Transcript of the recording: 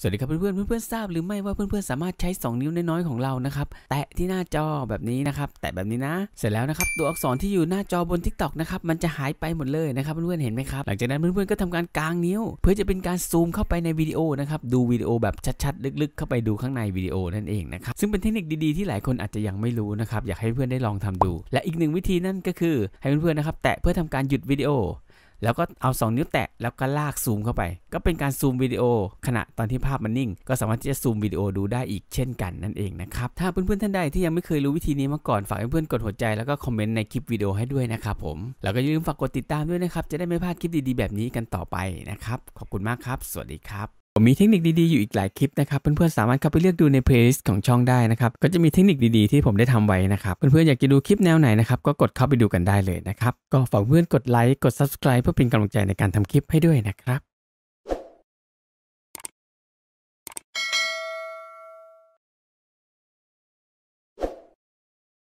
สวัสดีครับ เพื่อนๆ เพื่อนๆ ทราบหรือไม่ว่าเพื่อนๆ สามารถใช้ 2 นิ้วน้อยๆของเรานะครับแตะที่หน้าจอแบบนี้นะครับแตะแบบนี้นะเสร็จแล้วนะครับตัวอักษรที่อยู่หน้าจอบนทิกตอกนะครับมันจะหายไปหมดเลยนะครับเพื่อนๆ เห็นไหมครับ หลังจากนั้นเพื่อนๆ ก็ทำการกางนิ้ว เพื่อจะเป็นการซูมเข้าไปในวิดีโอนะครับดูวิดีโอแบบชัดๆ ลึก ๆ เข้าไปดูข้างในวิดีโอนั่นเองนะครับซึ่งเป็นเทคนิคดีๆ ที่หลายคนอาจจะยังไม่รู้นะครับอยากให้เพื่อนได้ลองทำดู และอีกหนึ่งวิธีนั่นก็คือให้เพื่อนๆนะครับแตะเพื่อทำการหยุดวิดีโอแล้วก็เอา 2 นิ้วแตะ แล้วก็ลากซูมเข้าไป ก็เป็นการซูมวิดีโอ ขณะตอนที่ภาพมันนิ่ง ก็สามารถที่จะซูมวิดีโอดูได้อีกเช่นกันนั่นเองนะครับถ้าเพื่อนๆท่านใดที่ยังไม่เคยรู้วิธีนี้มาก่อนฝากเพื่อนๆกดหัวใจแล้วก็คอมเมนต์ในคลิปวิดีโอให้ด้วยนะครับผม แล้วก็อย่าลืมฝากกดติดตามด้วยนะครับ จะได้ไม่พลาดคลิปดีๆแบบนี้กันต่อไปนะครับขอบคุณมากครับสวัสดีครับผมมีเทคนิคดีๆอยู่อีกหลายคลิปนะครับเพื่อนๆสามารถเข้าไปเลือกดูในเพลย์ลิสต์ของช่องได้นะครับก็จะมีเทคนิคดีๆ ที่ผมได้ทำไว้นะครับเพื่อนๆอยากจะดูคลิปแนวไหนนะครับก็กดเข้าไปดูกันได้เลยนะครับก็ฝากเพื่อนกดไลค์กด subscribe เพื่อเป็นกำลังใจในการทำคลิปให้ด้วยนะครับ